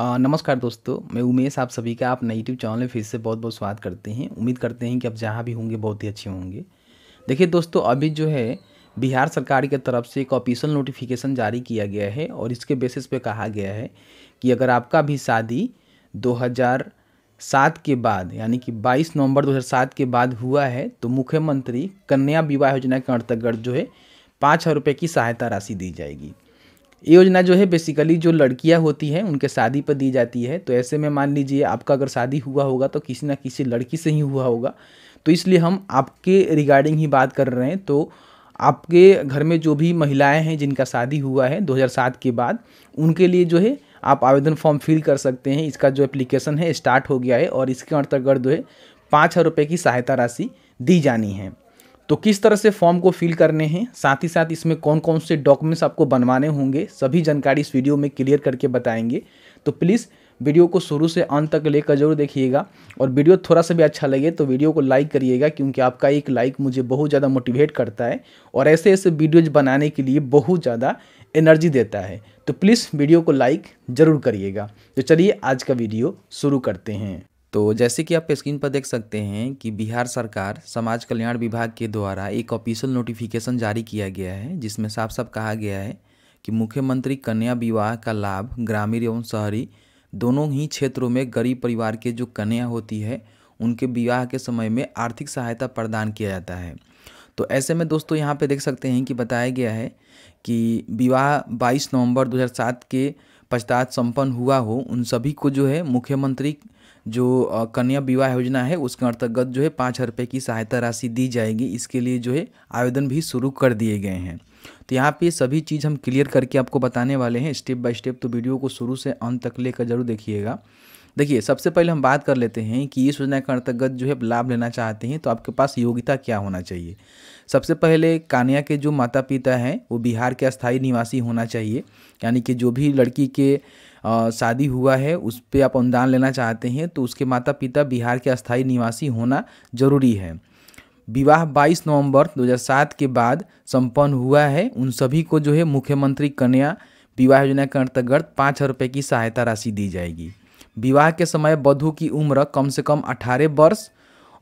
नमस्कार दोस्तों मैं उमेश आप सभी का आप अपने यूट्यूब चैनल में फिर से बहुत बहुत स्वागत करते हैं उम्मीद करते हैं कि आप जहाँ भी होंगे बहुत ही अच्छे होंगे देखिए दोस्तों अभी जो है बिहार सरकार की तरफ से एक ऑफिशियल नोटिफिकेशन जारी किया गया है और इसके बेसिस पे कहा गया है कि अगर आपका भी शादी 2007 के बाद यानी कि 22 नवंबर 2007 के बाद हुआ है तो मुख्यमंत्री कन्या विवाह योजना के अंतर्गत जो है पाँच हज़ार रुपये की सहायता राशि दी जाएगी ये योजना जो है बेसिकली जो लड़कियां होती हैं उनके शादी पर दी जाती है तो ऐसे में मान लीजिए आपका अगर शादी हुआ होगा तो किसी ना किसी लड़की से ही हुआ होगा तो इसलिए हम आपके रिगार्डिंग ही बात कर रहे हैं तो आपके घर में जो भी महिलाएं हैं जिनका शादी हुआ है 2007 के बाद उनके लिए जो है आप आवेदन फॉर्म फिल कर सकते हैं इसका जो एप्लीकेशन है स्टार्ट हो गया है और इसके अंतर्गत जो है पाँच हज़ार रुपये की सहायता राशि दी जानी है तो किस तरह से फॉर्म को फिल करने हैं साथ ही साथ इसमें कौन कौन से डॉक्यूमेंट्स आपको बनवाने होंगे सभी जानकारी इस वीडियो में क्लियर करके बताएंगे तो प्लीज़ वीडियो को शुरू से अंत तक लेकर जरूर देखिएगा और वीडियो थोड़ा सा भी अच्छा लगे तो वीडियो को लाइक करिएगा क्योंकि आपका एक लाइक मुझे बहुत ज़्यादा मोटिवेट करता है और ऐसे ऐसे वीडियोज बनाने के लिए बहुत ज़्यादा एनर्जी देता है तो प्लीज़ वीडियो को लाइक ज़रूर करिएगा तो चलिए आज का वीडियो शुरू करते हैं तो जैसे कि आप स्क्रीन पर देख सकते हैं कि बिहार सरकार समाज कल्याण विभाग के द्वारा एक ऑफिशियल नोटिफिकेशन जारी किया गया है जिसमें साफ साफ कहा गया है कि मुख्यमंत्री कन्या विवाह का लाभ ग्रामीण एवं शहरी दोनों ही क्षेत्रों में गरीब परिवार के जो कन्या होती है उनके विवाह के समय में आर्थिक सहायता प्रदान किया जाता है तो ऐसे में दोस्तों यहाँ पे देख सकते हैं कि बताया गया है कि विवाह 22 नवंबर 2007 के पश्चात संपन्न हुआ हो उन सभी को जो है मुख्यमंत्री जो कन्या विवाह योजना है उसके अंतर्गत जो है पाँच हज़ार रुपये की सहायता राशि दी जाएगी इसके लिए जो है आवेदन भी शुरू कर दिए गए हैं तो यहाँ पे सभी चीज़ हम क्लियर करके आपको बताने वाले हैं स्टेप बाय स्टेप तो वीडियो को शुरू से अंत तक लेकर जरूर देखिएगा देखिए सबसे पहले हम बात कर लेते हैं कि इस योजना के अंतर्गत जो है लाभ लेना चाहते हैं तो आपके पास योग्यता क्या होना चाहिए सबसे पहले कान्या के जो माता पिता हैं वो बिहार के स्थायी निवासी होना चाहिए यानी कि जो भी लड़की के शादी हुआ है उस पर आप अनुदान लेना चाहते हैं तो उसके माता पिता बिहार के स्थायी निवासी होना ज़रूरी है विवाह 22 नवंबर 2007 के बाद संपन्न हुआ है उन सभी को जो है मुख्यमंत्री कन्या विवाह योजना के अंतर्गत पाँच हज़ार रुपये की सहायता राशि दी जाएगी विवाह के समय वधु की उम्र कम से कम अठारह वर्ष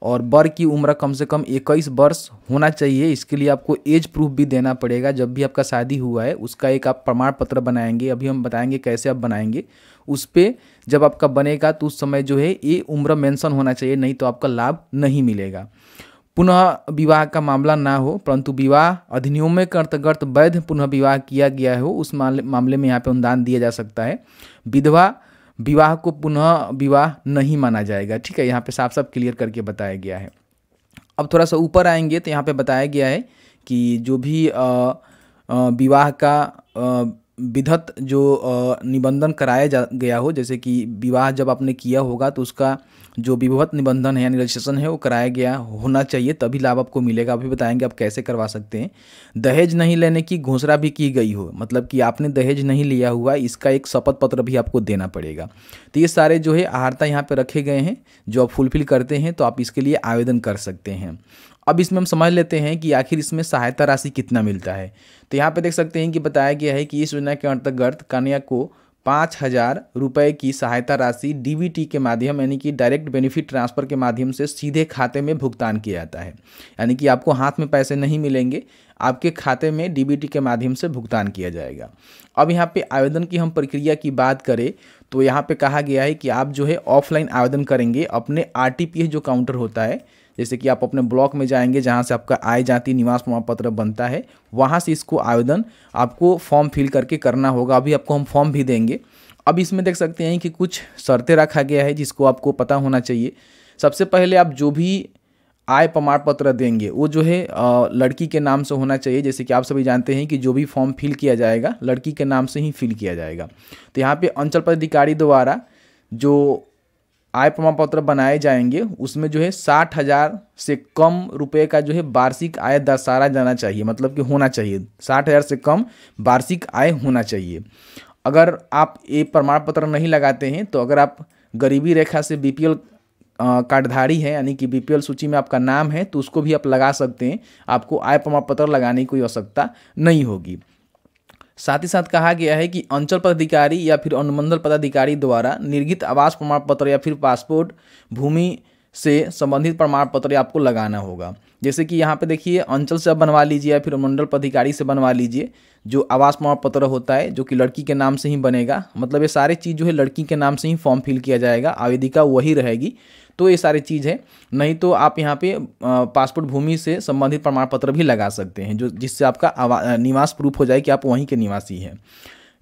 और बर की उम्र कम से कम इक्कीस वर्ष होना चाहिए इसके लिए आपको एज प्रूफ भी देना पड़ेगा जब भी आपका शादी हुआ है उसका एक आप प्रमाण पत्र बनाएंगे अभी हम बताएंगे कैसे आप बनाएंगे उस पर जब आपका बनेगा तो उस समय जो है ये उम्र मेंशन होना चाहिए नहीं तो आपका लाभ नहीं मिलेगा पुनः विवाह का मामला ना हो परंतु विवाह अधिनियम के अंतर्गत वैध पुनः विवाह किया गया हो उस मामले में यहाँ पर अनुदान दिया जा सकता है विधवा विवाह को पुनः विवाह नहीं माना जाएगा ठीक है यहाँ पे साफ साफ क्लियर करके बताया गया है अब थोड़ा सा ऊपर आएंगे तो यहाँ पे बताया गया है कि जो भी विवाह का विधत जो निबंधन कराया जा गया हो जैसे कि विवाह जब आपने किया होगा तो उसका जो विभवत निबंधन है यानी रजिस्ट्रेशन है वो कराया गया होना चाहिए तभी लाभ आपको मिलेगा अभी बताएंगे आप कैसे करवा सकते हैं दहेज नहीं लेने की घोषणा भी की गई हो मतलब कि आपने दहेज नहीं लिया हुआ इसका एक शपथ पत्र भी आपको देना पड़ेगा तो ये सारे जो है आहारता यहाँ पर रखे गए हैं जो आप फुलफिल करते हैं तो आप इसके लिए आवेदन कर सकते हैं अब इसमें हम समझ लेते हैं कि आखिर इसमें सहायता राशि कितना मिलता है तो यहाँ पे देख सकते हैं कि बताया गया है कि इस योजना के अंतर्गत कन्या को पाँच हज़ार रुपये की सहायता राशि डीबीटी के माध्यम यानी कि डायरेक्ट बेनिफिट ट्रांसफ़र के माध्यम से सीधे खाते में भुगतान किया जाता है यानी कि आपको हाथ में पैसे नहीं मिलेंगे आपके खाते में डीबीटी के माध्यम से भुगतान किया जाएगा अब यहाँ पे आवेदन की हम प्रक्रिया की बात करें तो यहाँ पे कहा गया है कि आप जो है ऑफलाइन आवेदन करेंगे अपने आर जो काउंटर होता है जैसे कि आप अपने ब्लॉक में जाएंगे जहाँ से आपका आय जाति निवास प्रमाण पत्र बनता है वहाँ से इसको आवेदन आपको फॉर्म फिल करके करना होगा अभी आपको हम फॉर्म भी देंगे अब इसमें देख सकते हैं कि कुछ शर्तें रखा गया है जिसको आपको पता होना चाहिए सबसे पहले आप जो भी आय प्रमाण पत्र देंगे वो जो है लड़की के नाम से होना चाहिए जैसे कि आप सभी जानते हैं कि जो भी फॉर्म फिल किया जाएगा लड़की के नाम से ही फिल किया जाएगा तो यहाँ पे अंचल पदाधिकारी द्वारा जो आय प्रमाण पत्र बनाए जाएंगे उसमें जो है साठ हज़ार से कम रुपए का जो है वार्षिक आय दर्शाया जाना चाहिए मतलब कि होना चाहिए साठ हज़ार से कम वार्षिक आय होना चाहिए अगर आप ये प्रमाण पत्र नहीं लगाते हैं तो अगर आप गरीबी रेखा से बीपीएल कार्डधारी है यानी कि बीपीएल सूची में आपका नाम है तो उसको भी आप लगा सकते हैं आपको आय प्रमाण पत्र लगाने की कोई आवश्यकता नहीं होगी साथ ही साथ कहा गया है कि अंचल पदाधिकारी या फिर अनुमंडल पदाधिकारी द्वारा निर्गित आवास प्रमाण पत्र या फिर पासपोर्ट भूमि से संबंधित प्रमाण पत्र आपको लगाना होगा जैसे कि यहाँ पे देखिए अंचल से बनवा लीजिए या फिर मंडल पदाधिकारी से बनवा लीजिए जो आवास प्रमाण पत्र होता है जो कि लड़की के नाम से ही बनेगा मतलब ये सारे चीज़ जो है लड़की के नाम से ही फॉर्म फिल किया जाएगा आवेदिका वही रहेगी तो ये सारी चीज़ है नहीं तो आप यहाँ पे पासपोर्ट भूमि से संबंधित प्रमाण पत्र भी लगा सकते हैं जो जिससे आपका निवास प्रूफ हो जाए कि आप वहीं के निवासी हैं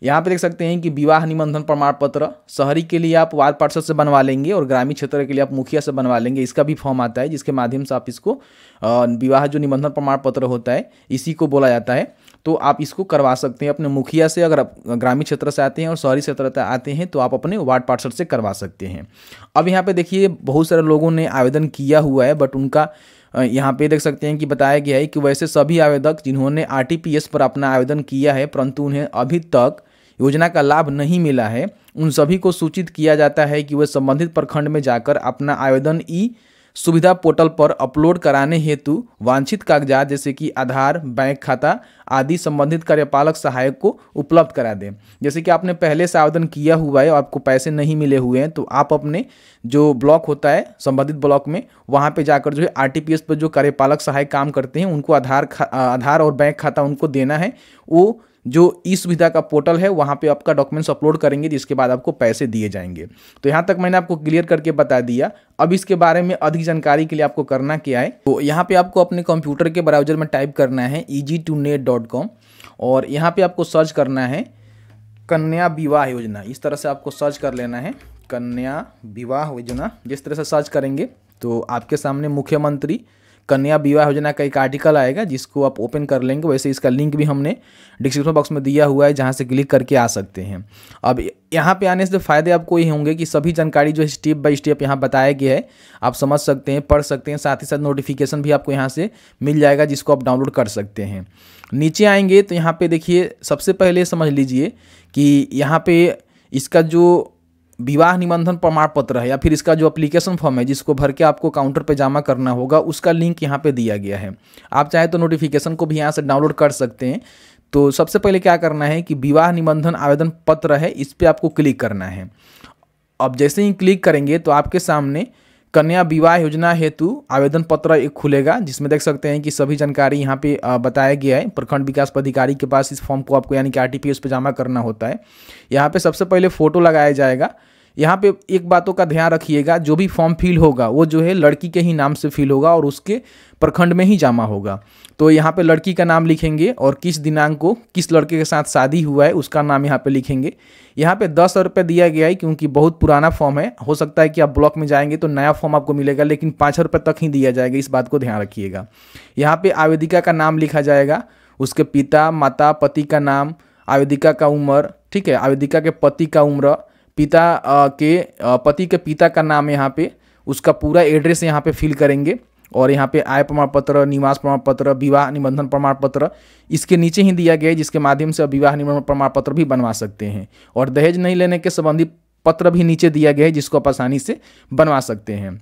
यहाँ पे देख सकते हैं कि विवाह निबंधन प्रमाण पत्र शहरी के लिए आप वार्ड पार्षद से बनवा लेंगे और ग्रामीण क्षेत्र के लिए आप मुखिया से बनवा लेंगे इसका भी फॉर्म आता है जिसके माध्यम से आप इसको विवाह जो निबंधन प्रमाण पत्र होता है इसी को बोला जाता है तो आप इसको करवा सकते हैं अपने मुखिया से अगर आप ग्रामीण क्षेत्र से आते हैं और शहरी क्षेत्र से आते हैं तो आप अपने वार्ड पार्षद से करवा सकते हैं अब यहाँ पर देखिए बहुत सारे लोगों ने आवेदन किया हुआ है बट उनका यहाँ पे देख सकते हैं कि बताया गया है कि वैसे सभी आवेदक जिन्होंने आर पर अपना आवेदन किया है परंतु उन्हें अभी तक योजना का लाभ नहीं मिला है उन सभी को सूचित किया जाता है कि वे संबंधित प्रखंड में जाकर अपना आवेदन ई सुविधा पोर्टल पर अपलोड कराने हेतु वांछित कागजात जैसे कि आधार बैंक खाता आदि संबंधित कार्यपालक सहायक को उपलब्ध करा दें जैसे कि आपने पहले से आवेदन किया हुआ है और आपको पैसे नहीं मिले हुए हैं तो आप अपने जो ब्लॉक होता है संबंधित ब्लॉक में वहाँ पे जाकर जो है आर पर जो कार्यपालक सहायक काम करते हैं उनको आधार आधार और बैंक खाता उनको देना है वो जो ई सुविधा का पोर्टल है वहाँ पे आपका डॉक्यूमेंट्स अपलोड करेंगे जिसके बाद आपको पैसे दिए जाएंगे तो यहाँ तक मैंने आपको क्लियर करके बता दिया अब इसके बारे में अधिक जानकारी के लिए आपको करना क्या है तो यहाँ पे आपको अपने कंप्यूटर के ब्राउजर में टाइप करना है E G two net dot com और यहाँ पे आपको सर्च करना है कन्या विवाह योजना इस तरह से आपको सर्च कर लेना है कन्या विवाह योजना जिस तरह से सर्च करेंगे तो आपके सामने मुख्यमंत्री कन्या विवाह योजना का एक आर्टिकल आएगा जिसको आप ओपन कर लेंगे वैसे इसका लिंक भी हमने डिस्क्रिप्शन बॉक्स में दिया हुआ है जहाँ से क्लिक करके आ सकते हैं अब यहाँ पे आने से फ़ायदे आपको ये होंगे कि सभी जानकारी जो है स्टेप बाई स्टेप यहाँ बताया गया है आप समझ सकते हैं पढ़ सकते हैं साथ ही साथ नोटिफिकेशन भी आपको यहाँ से मिल जाएगा जिसको आप डाउनलोड कर सकते हैं नीचे आएंगे तो यहाँ पे देखिए सबसे पहले समझ लीजिए कि यहाँ पे इसका जो विवाह निबंधन प्रमाण पत्र है या फिर इसका जो अप्लीकेशन फॉर्म है जिसको भर के आपको काउंटर पे जमा करना होगा उसका लिंक यहाँ पे दिया गया है आप चाहे तो नोटिफिकेशन को भी यहाँ से डाउनलोड कर सकते हैं तो सबसे पहले क्या करना है कि विवाह निबंधन आवेदन पत्र है इस पर आपको क्लिक करना है अब जैसे ही क्लिक करेंगे तो आपके सामने कन्या विवाह योजना हेतु आवेदन पत्र एक खुलेगा जिसमें देख सकते हैं कि सभी जानकारी यहाँ पे बताया गया है प्रखंड विकास पदाधिकारी के पास इस फॉर्म को आपको यानी कि आर टी एस पर जमा करना होता है यहाँ पे सबसे पहले फ़ोटो लगाया जाएगा यहाँ पे एक बातों का ध्यान रखिएगा जो भी फॉर्म फिल होगा वो जो है लड़की के ही नाम से फिल होगा और उसके प्रखंड में ही जमा होगा तो यहाँ पे लड़की का नाम लिखेंगे और किस दिनांक को किस लड़के के साथ शादी हुआ है उसका नाम यहाँ पे लिखेंगे यहाँ पे दस रुपये दिया गया है क्योंकि बहुत पुराना फॉर्म है हो सकता है कि आप ब्लॉक में जाएंगे तो नया फॉर्म आपको मिलेगा लेकिन पाँच रुपये तक ही दिया जाएगा इस बात को ध्यान रखिएगा यहाँ पर आवेदिका का नाम लिखा जाएगा उसके पिता माता पति का नाम आवेदिका का उम्र ठीक है आवेदिका के पति का उम्र पिता के पति के पिता का नाम यहाँ पे उसका पूरा एड्रेस यहाँ पे फिल करेंगे और यहाँ पे आय प्रमाण पत्र निवास प्रमाण पत्र विवाह निबंधन प्रमाण पत्र इसके नीचे ही दिया गया है जिसके माध्यम से विवाह निबंधन प्रमाण पत्र भी बनवा सकते हैं और दहेज नहीं लेने के संबंधी पत्र भी नीचे दिया गया है जिसको आप आसानी से बनवा सकते हैं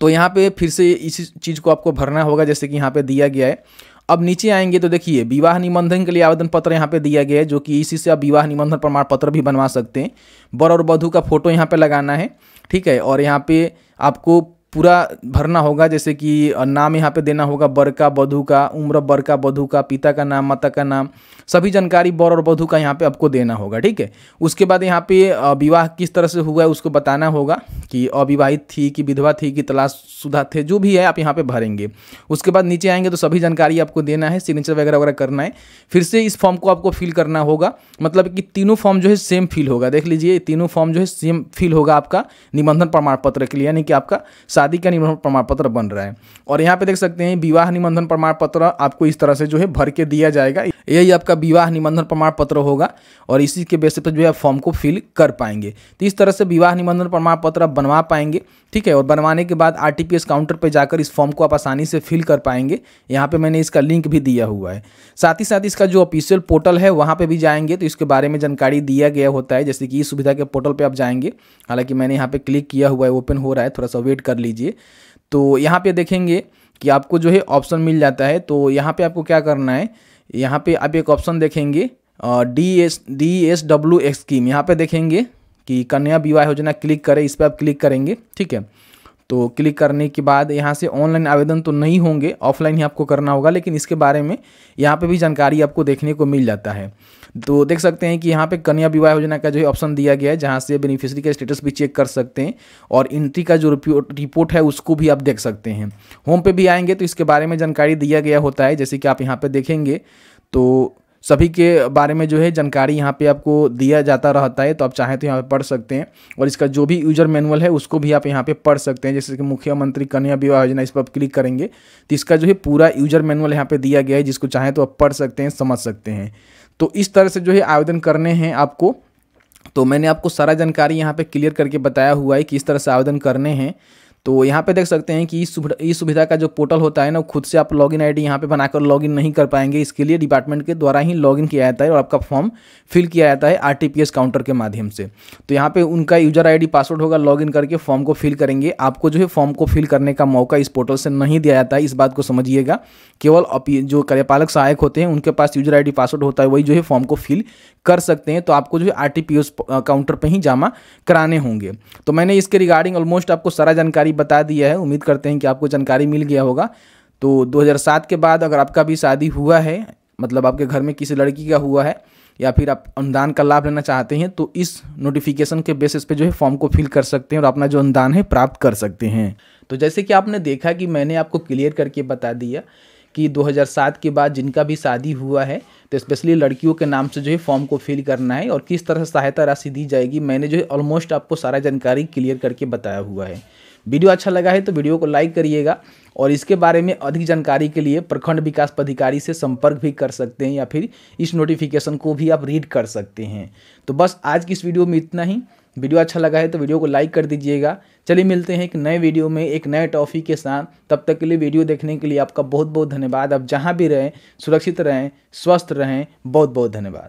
तो यहाँ पे फिर से इस चीज़ को आपको भरना होगा जैसे कि यहाँ पे दिया गया है अब नीचे आएंगे तो देखिए विवाह निबंधन के लिए आवेदन पत्र यहाँ पे दिया गया है जो कि इसी से आप विवाह निबंधन प्रमाण पत्र भी बनवा सकते हैं बर और वधु का फोटो यहाँ पे लगाना है ठीक है और यहाँ पे आपको पूरा भरना होगा जैसे कि नाम यहाँ पे देना होगा बर का बधू का उम्र बर का बधू का पिता का नाम माता का नाम सभी जानकारी बर और बधू का यहाँ पे आपको देना होगा ठीक है उसके बाद यहाँ पे विवाह किस तरह से हुआ है उसको बताना होगा कि अविवाहित थी कि विधवा थी कि तलाश सुधा थे जो भी है आप यहाँ पर भरेंगे उसके बाद नीचे आएंगे तो सभी जानकारी आपको देना है सिग्नेचर वगैरह वगैरह करना है फिर से इस फॉर्म को आपको फिल करना होगा मतलब कि तीनों फॉर्म जो है सेम फिल होगा देख लीजिए तीनों फॉर्म जो है सेम फिल होगा आपका निबंधन प्रमाण पत्र के लिए यानी कि आपका शादी का निबंधन प्रमाण पत्र बन रहा है और यहाँ पे देख सकते हैं विवाह निबंधन प्रमाण पत्र आपको इस तरह से जो है भर के दिया जाएगा यही आपका विवाह निबंधन प्रमाण पत्र होगा और इसी के बेसिस पर जो है फॉर्म को फिल कर पाएंगे तो इस तरह से विवाह निबंधन प्रमाण पत्र आप बनवा पाएंगे ठीक है और बनवाने के बाद आर काउंटर पर जाकर इस फॉर्म को आप आसानी से फिल कर पाएंगे यहाँ पर मैंने इसका लिंक भी दिया हुआ है साथ ही साथ इसका जो ऑफिशियल पोर्टल है वहाँ पर भी जाएंगे तो इसके बारे में जानकारी दिया गया होता है जैसे कि इस सुविधा के पोर्टल पर आप जाएंगे हालांकि मैंने यहाँ पर क्लिक किया हुआ है ओपन हो रहा है थोड़ा सा वेट कर लीजिए लीजिए तो यहाँ पे देखेंगे कि आपको जो है ऑप्शन मिल जाता है तो यहाँ पे आपको क्या करना है यहाँ पे आप एक ऑप्शन देखेंगे D S D S W X scheme यहाँ पे देखेंगे कि कन्या विवाह योजना क्लिक करें इस पर आप क्लिक करेंगे ठीक है तो क्लिक करने के बाद यहाँ से ऑनलाइन आवेदन तो नहीं होंगे ऑफलाइन ही आपको करना होगा लेकिन इसके बारे में यहाँ पे भी जानकारी आपको देखने को मिल जाता है तो देख सकते हैं कि यहाँ पे कन्या विवाह योजना का जो है ऑप्शन दिया गया है जहाँ से बेनिफिशरी का स्टेटस भी चेक कर सकते हैं और एंट्री का जो रिपोर्ट है उसको भी आप देख सकते हैं होम पे भी आएंगे तो इसके बारे में जानकारी दिया गया होता है जैसे कि आप यहाँ पर देखेंगे तो सभी के बारे में जो है जानकारी यहाँ पे आपको दिया जाता रहता है तो आप चाहें तो यहाँ पे पढ़ सकते हैं और इसका जो भी यूजर मैनुअल है उसको भी आप यहाँ पे पढ़ सकते हैं जैसे कि मुख्यमंत्री कन्या विवाह योजना इस पर आप क्लिक करेंगे तो इसका जो है पूरा यूजर मैनुअल यहाँ पे दिया गया है जिसको चाहें तो आप पढ़ सकते हैं समझ सकते हैं तो इस तरह से जो है आवेदन करने हैं आपको तो मैंने आपको सारा जानकारी यहाँ पे क्लियर करके बताया हुआ है कि इस तरह से आवेदन करने हैं तो यहाँ पे देख सकते हैं कि इस सुविधा इस सुविधा का जो पोर्टल होता है ना खुद से आप लॉगिन आईडी यहाँ पे बनाकर लॉगिन नहीं कर पाएंगे इसके लिए डिपार्टमेंट के द्वारा ही लॉगिन किया जाता है और आपका फॉर्म फिल किया जाता है आरटीपीएस काउंटर के माध्यम से तो यहाँ पे उनका यूजर आई पासवर्ड होगा लॉग करके फॉर्म को फिल करेंगे आपको जो है फॉर्म को फिल करने का मौका इस पोर्टल से नहीं दिया जाता है इस बात को समझिएगा केवल जो कार्यपालक सहायक होते हैं उनके पास यूजर आई पासवर्ड होता है वही जो है फॉर्म को फिल कर सकते हैं तो आपको जो है आर काउंटर पर ही जमा कराने होंगे तो मैंने इसके रिगार्डिंग ऑलमोस्ट आपको सारा जानकारी जानकारी बता दिया है उम्मीद करते हैं कि आपको जानकारी मिल गया होगा तो 2007 के बाद अगर आपका भी शादी हुआ है मतलब आपके घर में किसी लड़की का हुआ है या फिर आप अनुदान का लाभ लेना चाहते हैं तो इस नोटिफिकेशन के बेसिस पे जो है फॉर्म को फिल कर सकते हैं और अपना जो अनुदान है प्राप्त कर सकते हैं तो जैसे कि आपने देखा कि मैंने आपको क्लियर करके बता दिया कि 2007 के बाद जिनका भी शादी हुआ है तो स्पेशली लड़कियों के नाम से जो है फॉर्म को फिल करना है और किस तरह से सहायता राशि दी जाएगी मैंने जो है ऑलमोस्ट आपको सारा जानकारी क्लियर करके बताया हुआ है वीडियो अच्छा लगा है तो वीडियो को लाइक करिएगा और इसके बारे में अधिक जानकारी के लिए प्रखंड विकास पदाधिकारी से संपर्क भी कर सकते हैं या फिर इस नोटिफिकेशन को भी आप रीड कर सकते हैं तो बस आज की इस वीडियो में इतना ही वीडियो अच्छा लगा है तो वीडियो को लाइक कर दीजिएगा चलिए मिलते हैं एक नए वीडियो में एक नए टॉपिक के साथ तब तक के लिए वीडियो देखने के लिए आपका बहुत बहुत धन्यवाद आप जहाँ भी रहें सुरक्षित रहें स्वस्थ रहें बहुत बहुत धन्यवाद